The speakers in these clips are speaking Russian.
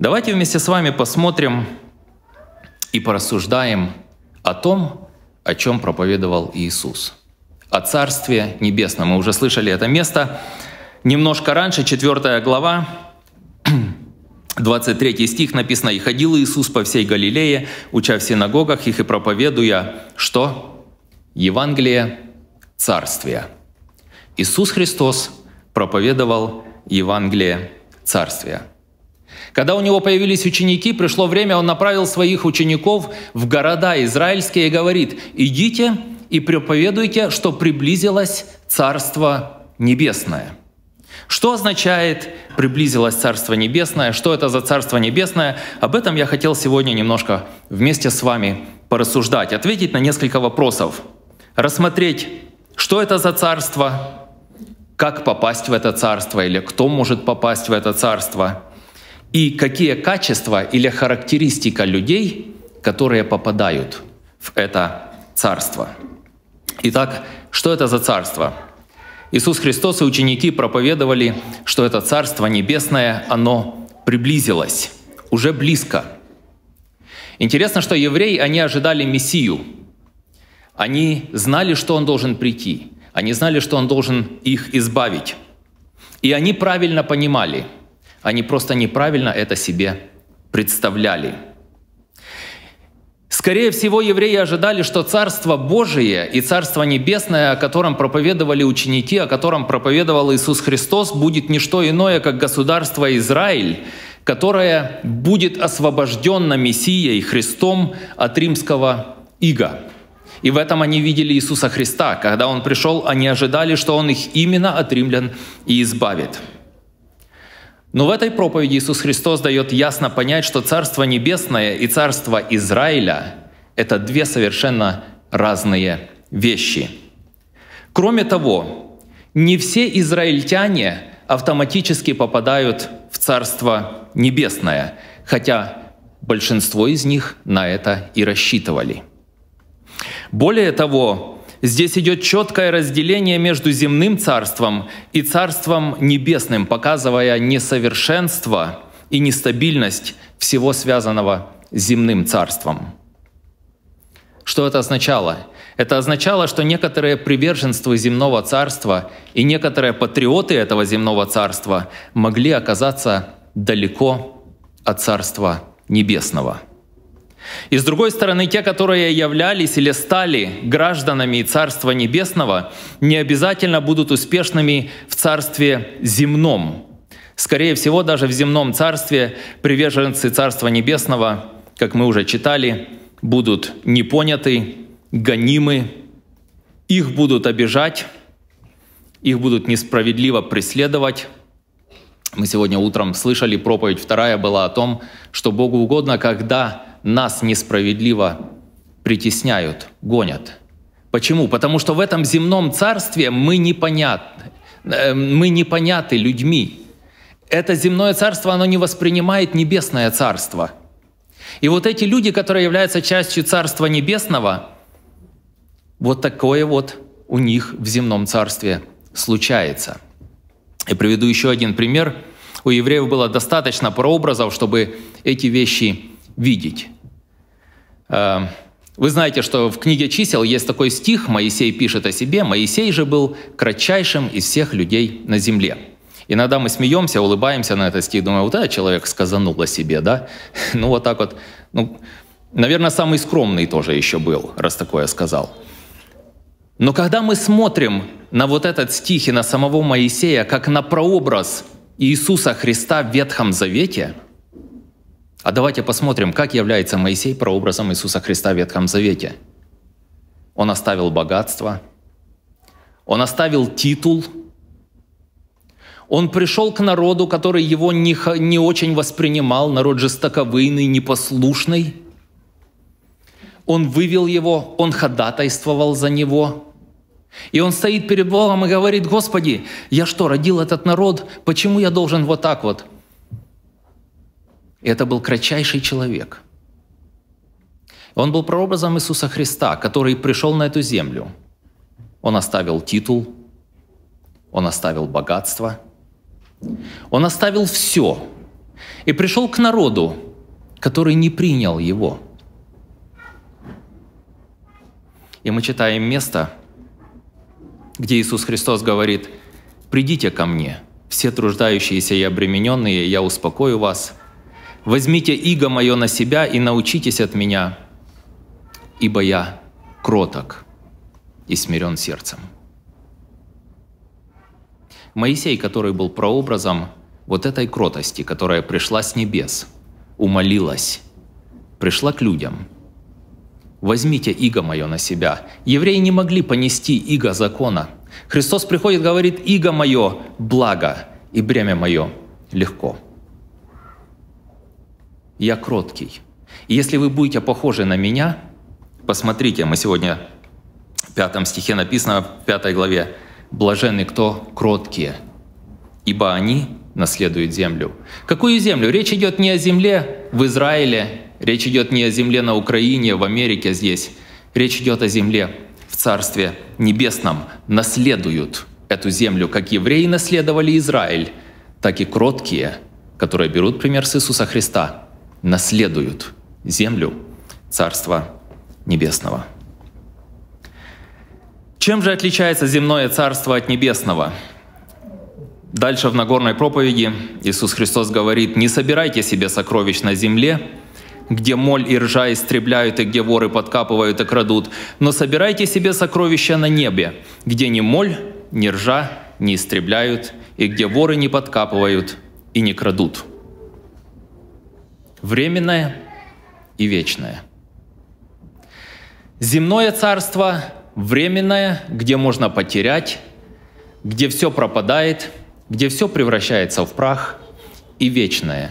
Давайте вместе с вами посмотрим и порассуждаем о том, о чем проповедовал Иисус. О Царстве Небесном. Мы уже слышали это место немножко раньше, 4 глава, 23 стих написано, «И ходил Иисус по всей Галилее, уча в синагогах их и проповедуя, что? Евангелие Царствия». Иисус Христос проповедовал Евангелие Царствия – когда у него появились ученики, пришло время, он направил своих учеников в города израильские и говорит, идите и проповедуйте, что приблизилось Царство Небесное. Что означает «приблизилось Царство Небесное», что это за Царство Небесное, об этом я хотел сегодня немножко вместе с вами порассуждать, ответить на несколько вопросов, рассмотреть, что это за Царство, как попасть в это Царство или кто может попасть в это Царство – и какие качества или характеристика людей, которые попадают в это царство. Итак, что это за царство? Иисус Христос и ученики проповедовали, что это Царство Небесное, оно приблизилось, уже близко. Интересно, что евреи, они ожидали Мессию. Они знали, что Он должен прийти. Они знали, что Он должен их избавить. И они правильно понимали – они просто неправильно это себе представляли. Скорее всего, евреи ожидали, что Царство Божие и Царство Небесное, о котором проповедовали ученики, о котором проповедовал Иисус Христос, будет не что иное, как государство Израиль, которое будет освобождено Мессией Христом от римского ига. И в этом они видели Иисуса Христа. Когда Он пришел, они ожидали, что Он их именно от римлян и избавит. Но в этой проповеди Иисус Христос дает ясно понять, что Царство Небесное и Царство Израиля – это две совершенно разные вещи. Кроме того, не все израильтяне автоматически попадают в Царство Небесное, хотя большинство из них на это и рассчитывали. Более того, Здесь идет четкое разделение между земным царством и царством небесным, показывая несовершенство и нестабильность всего связанного с земным царством. Что это означало? Это означало, что некоторые приверженства земного царства и некоторые патриоты этого земного царства могли оказаться далеко от царства небесного. И с другой стороны, те, которые являлись или стали гражданами Царства Небесного, не обязательно будут успешными в Царстве земном. Скорее всего, даже в земном Царстве приверженцы Царства Небесного, как мы уже читали, будут непоняты, гонимы, их будут обижать, их будут несправедливо преследовать, мы сегодня утром слышали проповедь, вторая была о том, что Богу угодно, когда нас несправедливо притесняют, гонят. Почему? Потому что в этом земном царстве мы непонятны. Эм, мы непоняты людьми. Это земное царство, оно не воспринимает небесное царство. И вот эти люди, которые являются частью Царства Небесного, вот такое вот у них в земном царстве случается. И приведу еще один пример. У евреев было достаточно прообразов, чтобы эти вещи видеть. Эм, вы знаете, что в книге чисел есть такой стих, Моисей пишет о себе, «Моисей же был кратчайшим из всех людей на земле». Иногда мы смеемся, улыбаемся на этот стих, думаем, вот этот человек сказанул о себе, да? Ну вот так вот. Ну, наверное, самый скромный тоже еще был, раз такое сказал. Но когда мы смотрим на вот этот стих и на самого Моисея, как на прообраз Иисуса Христа в Ветхом Завете – а давайте посмотрим, как является Моисей прообразом Иисуса Христа в Ветхом Завете. Он оставил богатство, он оставил титул, он пришел к народу, который его не, не очень воспринимал, народ жестоковыйный, непослушный. Он вывел его, он ходатайствовал за него. И он стоит перед Богом и говорит, «Господи, я что, родил этот народ? Почему я должен вот так вот? И это был кратчайший человек. Он был прообразом Иисуса Христа, который пришел на эту землю. Он оставил титул, он оставил богатство, он оставил все и пришел к народу, который не принял его. И мы читаем место, где Иисус Христос говорит, «Придите ко мне, все труждающиеся и обремененные, я успокою вас, Возьмите иго мое на себя и научитесь от меня, ибо я кроток и смирен сердцем. Моисей, который был прообразом вот этой кротости, которая пришла с небес, умолилась, пришла к людям. «Возьмите иго мое на себя». Евреи не могли понести иго закона. Христос приходит, говорит, «Иго мое – благо, и бремя мое – легко» я кроткий. И если вы будете похожи на меня, посмотрите, мы сегодня в пятом стихе написано, в пятой главе, «Блаженны кто кроткие, ибо они наследуют землю». Какую землю? Речь идет не о земле в Израиле, речь идет не о земле на Украине, в Америке здесь. Речь идет о земле в Царстве Небесном. Наследуют эту землю, как евреи наследовали Израиль, так и кроткие, которые берут пример с Иисуса Христа – наследуют землю Царства Небесного. Чем же отличается земное царство от небесного? Дальше в Нагорной проповеди Иисус Христос говорит, «Не собирайте себе сокровищ на земле, где моль и ржа истребляют, и где воры подкапывают и крадут, но собирайте себе сокровища на небе, где ни моль, ни ржа не истребляют, и где воры не подкапывают и не крадут» временное и вечное. Земное царство временное, где можно потерять, где все пропадает, где все превращается в прах, и вечное,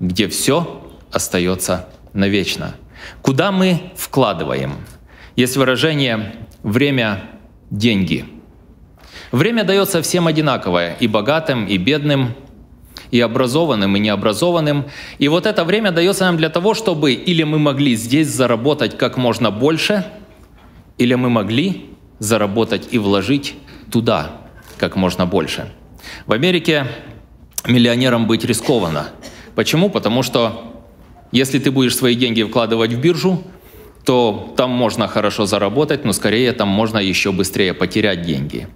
где все остается навечно. Куда мы вкладываем? Есть выражение «время – деньги». Время дается всем одинаковое, и богатым, и бедным – и образованным, и необразованным. И вот это время дается нам для того, чтобы или мы могли здесь заработать как можно больше, или мы могли заработать и вложить туда как можно больше. В Америке миллионером быть рискованно. Почему? Потому что если ты будешь свои деньги вкладывать в биржу, то там можно хорошо заработать, но скорее там можно еще быстрее потерять деньги.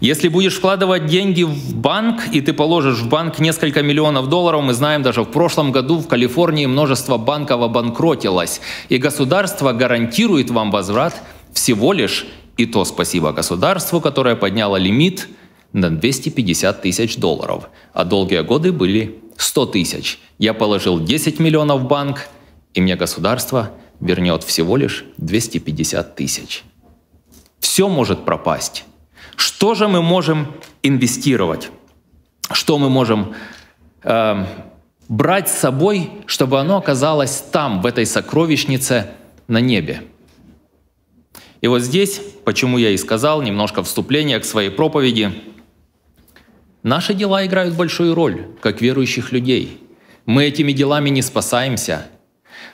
Если будешь вкладывать деньги в банк, и ты положишь в банк несколько миллионов долларов, мы знаем, даже в прошлом году в Калифорнии множество банков обанкротилось, и государство гарантирует вам возврат всего лишь, и то спасибо государству, которое подняло лимит на 250 тысяч долларов, а долгие годы были 100 тысяч. Я положил 10 миллионов в банк, и мне государство вернет всего лишь 250 тысяч. Все может пропасть. Что же мы можем инвестировать? Что мы можем э, брать с собой, чтобы оно оказалось там, в этой сокровищнице на небе? И вот здесь, почему я и сказал, немножко вступления к своей проповеди, наши дела играют большую роль, как верующих людей. Мы этими делами не спасаемся,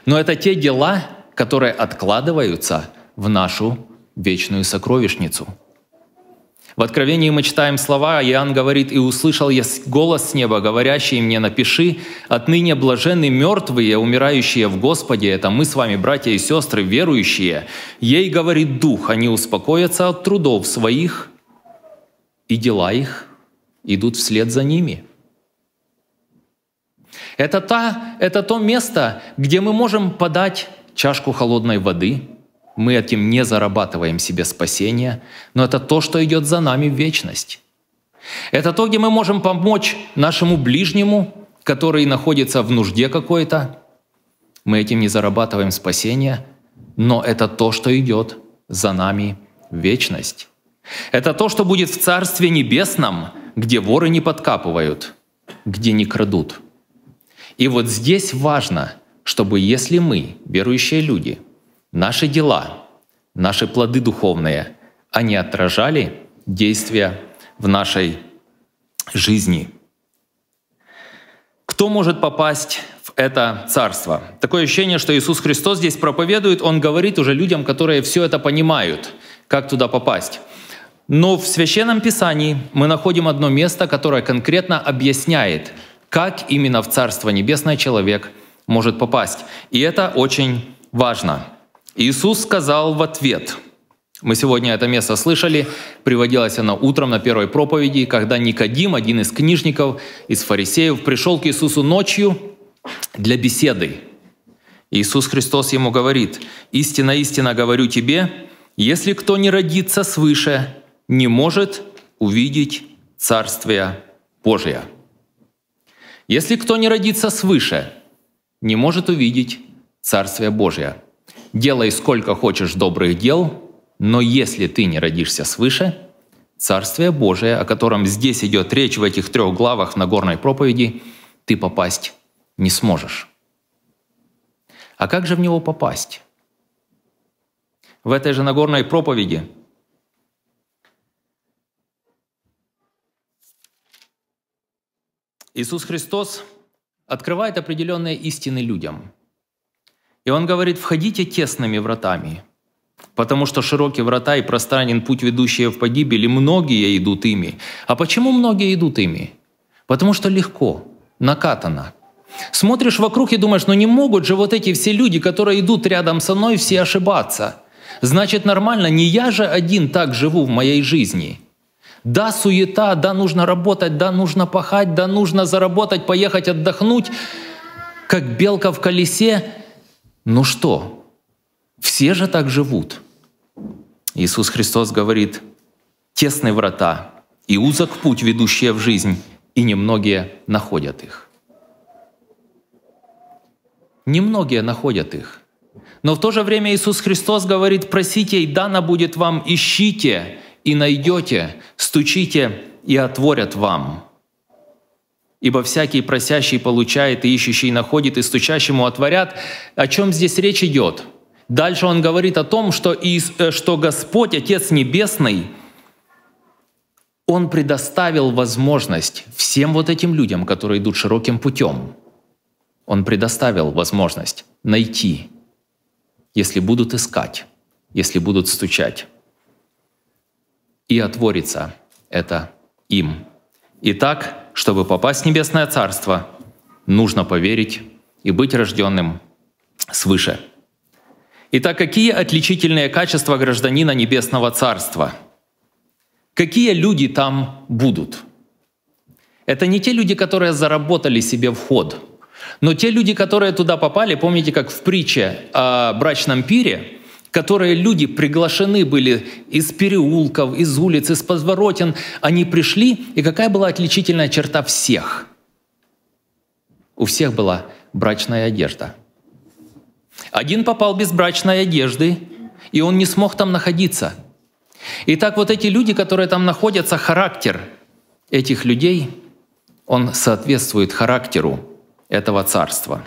но это те дела, которые откладываются в нашу вечную сокровищницу – в Откровении мы читаем слова, Иоанн говорит, «И услышал я голос с неба, говорящий мне, напиши, отныне блаженны мертвые, умирающие в Господе, это мы с вами, братья и сестры, верующие. Ей говорит Дух, они успокоятся от трудов своих, и дела их идут вслед за ними». Это, та, это то место, где мы можем подать чашку холодной воды – мы этим не зарабатываем себе спасение, но это то, что идет за нами в вечность. Это то, где мы можем помочь нашему ближнему, который находится в нужде какой-то. Мы этим не зарабатываем спасение, но это то, что идет за нами в вечность. Это то, что будет в Царстве Небесном, где воры не подкапывают, где не крадут. И вот здесь важно, чтобы если мы, верующие люди – Наши дела, наши плоды духовные, они отражали действия в нашей жизни. Кто может попасть в это царство? Такое ощущение, что Иисус Христос здесь проповедует, Он говорит уже людям, которые все это понимают, как туда попасть. Но в Священном Писании мы находим одно место, которое конкретно объясняет, как именно в Царство Небесное человек может попасть. И это очень важно. Иисус сказал в ответ, мы сегодня это место слышали, приводилось оно утром на первой проповеди, когда Никодим, один из книжников, из фарисеев, пришел к Иисусу ночью для беседы. Иисус Христос ему говорит, «Истина, истина говорю тебе, если кто не родится свыше, не может увидеть Царствие Божье». Если кто не родится свыше, не может увидеть Царствие Божье – делай сколько хочешь добрых дел, но если ты не родишься свыше, Царствие Божие, о котором здесь идет речь в этих трех главах на горной проповеди, ты попасть не сможешь. А как же в него попасть? В этой же Нагорной проповеди Иисус Христос открывает определенные истины людям – и он говорит, входите тесными вратами, потому что широкие врата и пространен путь, ведущий в погибель, и многие идут ими. А почему многие идут ими? Потому что легко, накатано. Смотришь вокруг и думаешь, ну не могут же вот эти все люди, которые идут рядом со мной, все ошибаться. Значит, нормально, не я же один так живу в моей жизни. Да, суета, да, нужно работать, да, нужно пахать, да, нужно заработать, поехать отдохнуть, как белка в колесе – ну что, все же так живут. Иисус Христос говорит, тесны врата, и узок путь, ведущий в жизнь, и немногие находят их. Немногие находят их. Но в то же время Иисус Христос говорит, просите, и дано будет вам, ищите, и найдете, стучите, и отворят вам. Ибо всякий просящий получает, и ищущий находит, и стучащему отворят. О чем здесь речь идет? Дальше он говорит о том, что, Иис, э, что Господь, Отец Небесный, Он предоставил возможность всем вот этим людям, которые идут широким путем, Он предоставил возможность найти, если будут искать, если будут стучать. И отворится это им. Итак, чтобы попасть в Небесное Царство, нужно поверить и быть рожденным свыше. Итак, какие отличительные качества гражданина Небесного Царства? Какие люди там будут? Это не те люди, которые заработали себе вход, но те люди, которые туда попали, помните, как в притче о брачном пире – которые люди приглашены были из переулков, из улиц, из подворотен, они пришли, и какая была отличительная черта всех? У всех была брачная одежда. Один попал без брачной одежды, и он не смог там находиться. Итак, вот эти люди, которые там находятся, характер этих людей, он соответствует характеру этого царства.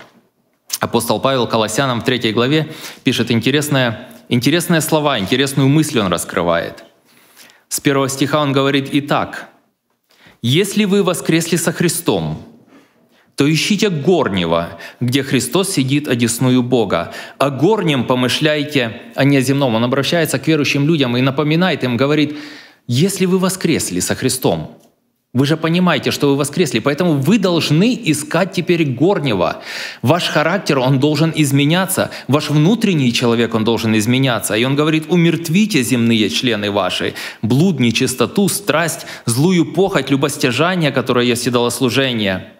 Апостол Павел Колоссянам в 3 главе пишет интересное Интересные слова, интересную мысль он раскрывает. С первого стиха он говорит и так. «Если вы воскресли со Христом, то ищите горнего, где Христос сидит одесную Бога. О горнем помышляйте, а не о земном». Он обращается к верующим людям и напоминает им, говорит, «Если вы воскресли со Христом, вы же понимаете, что вы воскресли, поэтому вы должны искать теперь горнего. Ваш характер, он должен изменяться, ваш внутренний человек, он должен изменяться. И он говорит, умертвите земные члены ваши, блуд, нечистоту, страсть, злую похоть, любостяжание, которое есть служение.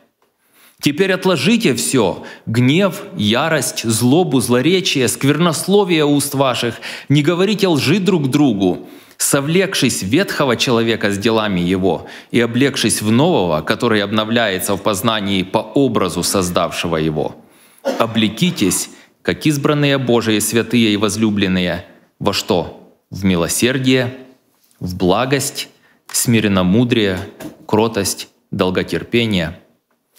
Теперь отложите все – гнев, ярость, злобу, злоречие, сквернословие уст ваших. Не говорите лжи друг другу, совлекшись ветхого человека с делами его и облегшись в нового, который обновляется в познании по образу создавшего его. Облекитесь, как избранные Божии святые и возлюбленные, во что? В милосердие, в благость, смиренномудрие, кротость, долготерпение –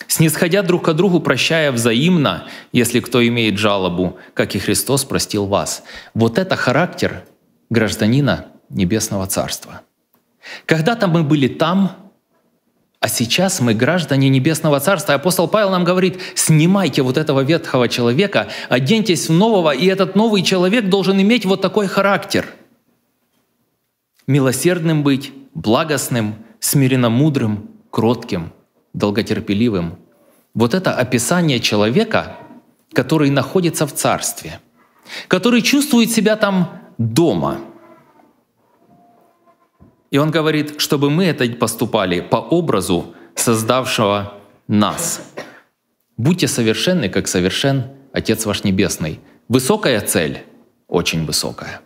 снисходя друг к другу, прощая взаимно, если кто имеет жалобу, как и Христос простил вас. Вот это характер гражданина Небесного Царства. Когда-то мы были там, а сейчас мы граждане Небесного Царства. апостол Павел нам говорит, снимайте вот этого ветхого человека, оденьтесь в нового, и этот новый человек должен иметь вот такой характер. Милосердным быть, благостным, смиренно мудрым, кротким, долготерпеливым. Вот это описание человека, который находится в Царстве, который чувствует себя там дома – и он говорит, чтобы мы это поступали по образу создавшего нас. Будьте совершенны, как совершен Отец ваш Небесный. Высокая цель, очень высокая.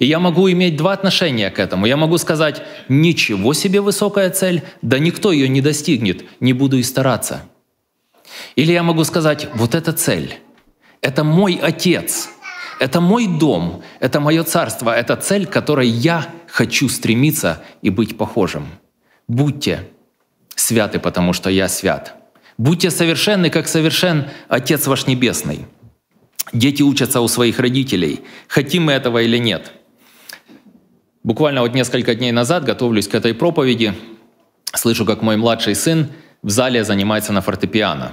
И я могу иметь два отношения к этому. Я могу сказать, ничего себе высокая цель, да никто ее не достигнет, не буду и стараться. Или я могу сказать, вот эта цель, это мой отец, это мой дом, это мое царство, это цель, к которой я хочу стремиться и быть похожим. Будьте святы, потому что я свят. Будьте совершенны, как совершен Отец ваш Небесный. Дети учатся у своих родителей, хотим мы этого или нет. Буквально вот несколько дней назад готовлюсь к этой проповеди, слышу, как мой младший сын в зале занимается на фортепиано.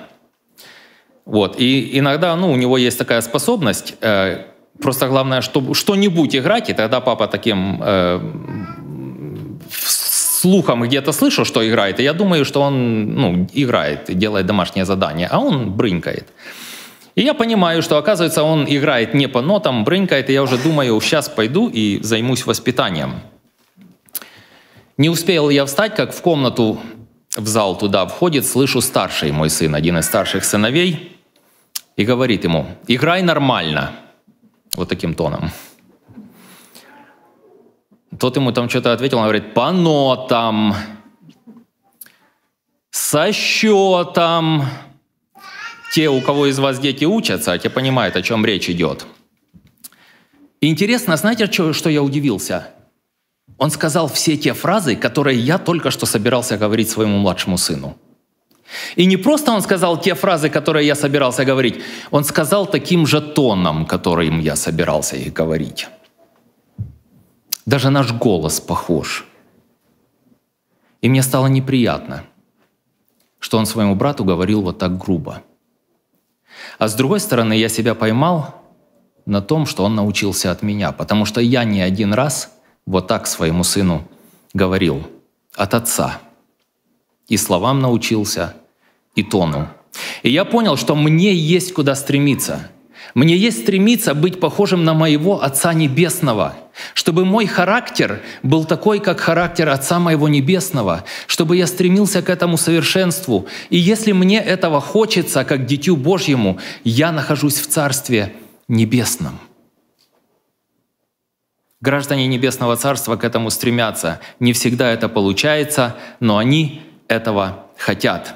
Вот. И иногда ну, у него есть такая способность, э, Просто главное, чтобы что-нибудь играть, и тогда папа таким э, слухом где-то слышал, что играет, и я думаю, что он ну, играет и делает домашнее задание, а он брынкает. И я понимаю, что, оказывается, он играет не по нотам, брынкает, и я уже думаю, сейчас пойду и займусь воспитанием. Не успел я встать, как в комнату, в зал туда входит, слышу старший мой сын, один из старших сыновей, и говорит ему, играй нормально – вот таким тоном. Тот ему там что-то ответил, он говорит, по нотам, со счетом. Те, у кого из вас дети учатся, те понимают, о чем речь идет. Интересно, знаете, что, что я удивился? Он сказал все те фразы, которые я только что собирался говорить своему младшему сыну. И не просто он сказал те фразы, которые я собирался говорить, он сказал таким же тоном, которым я собирался их говорить. Даже наш голос похож. И мне стало неприятно, что он своему брату говорил вот так грубо. А с другой стороны, я себя поймал на том, что он научился от меня, потому что я не один раз вот так своему сыну говорил от отца – и словам научился, и тону. И я понял, что мне есть куда стремиться. Мне есть стремиться быть похожим на моего Отца Небесного, чтобы мой характер был такой, как характер Отца моего Небесного, чтобы я стремился к этому совершенству. И если мне этого хочется, как Дитю Божьему, я нахожусь в Царстве Небесном. Граждане Небесного Царства к этому стремятся. Не всегда это получается, но они этого хотят.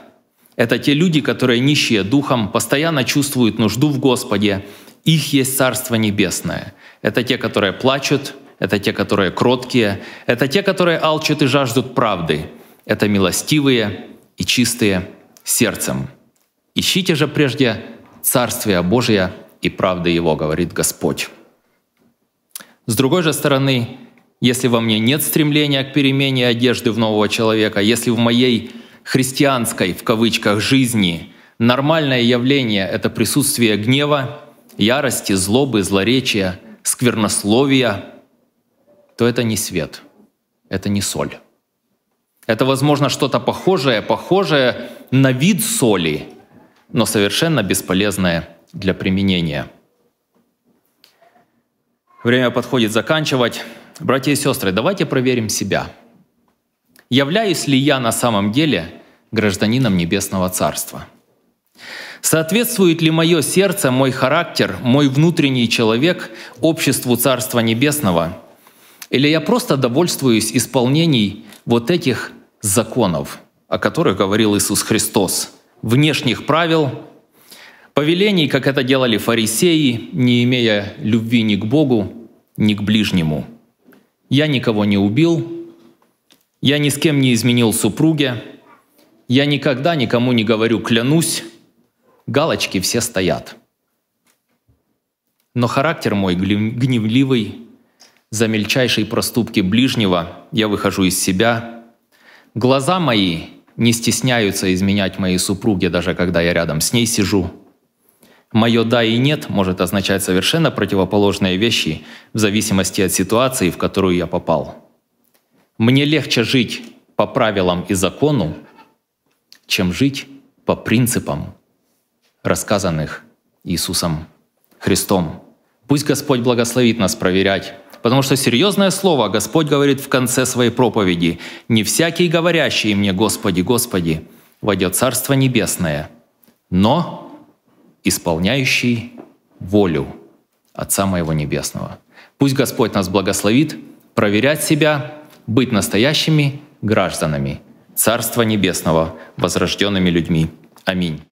Это те люди, которые нищие духом, постоянно чувствуют нужду в Господе. Их есть Царство Небесное. Это те, которые плачут, это те, которые кроткие, это те, которые алчат и жаждут правды. Это милостивые и чистые сердцем. Ищите же прежде Царствие Божье и правды Его, говорит Господь. С другой же стороны, если во мне нет стремления к перемене одежды в нового человека, если в моей «христианской» в кавычках жизни нормальное явление – это присутствие гнева, ярости, злобы, злоречия, сквернословия, то это не свет, это не соль. Это, возможно, что-то похожее, похожее на вид соли, но совершенно бесполезное для применения. Время подходит заканчивать. Братья и сестры, давайте проверим себя. Являюсь ли я на самом деле гражданином Небесного Царства? Соответствует ли мое сердце, мой характер, мой внутренний человек обществу Царства Небесного? Или я просто довольствуюсь исполнений вот этих законов, о которых говорил Иисус Христос, внешних правил, повелений, как это делали фарисеи, не имея любви ни к Богу, ни к ближнему – я никого не убил, я ни с кем не изменил супруге, я никогда никому не говорю «клянусь», галочки все стоят. Но характер мой гневливый, за мельчайшие проступки ближнего я выхожу из себя. Глаза мои не стесняются изменять моей супруге, даже когда я рядом с ней сижу – Мое «да» и «нет» может означать совершенно противоположные вещи в зависимости от ситуации, в которую я попал. Мне легче жить по правилам и закону, чем жить по принципам, рассказанных Иисусом Христом. Пусть Господь благословит нас проверять, потому что серьезное слово Господь говорит в конце своей проповеди. «Не всякий, говорящий мне, Господи, Господи, войдет Царство Небесное, но исполняющий волю Отца моего Небесного. Пусть Господь нас благословит проверять себя, быть настоящими гражданами Царства Небесного, возрожденными людьми. Аминь.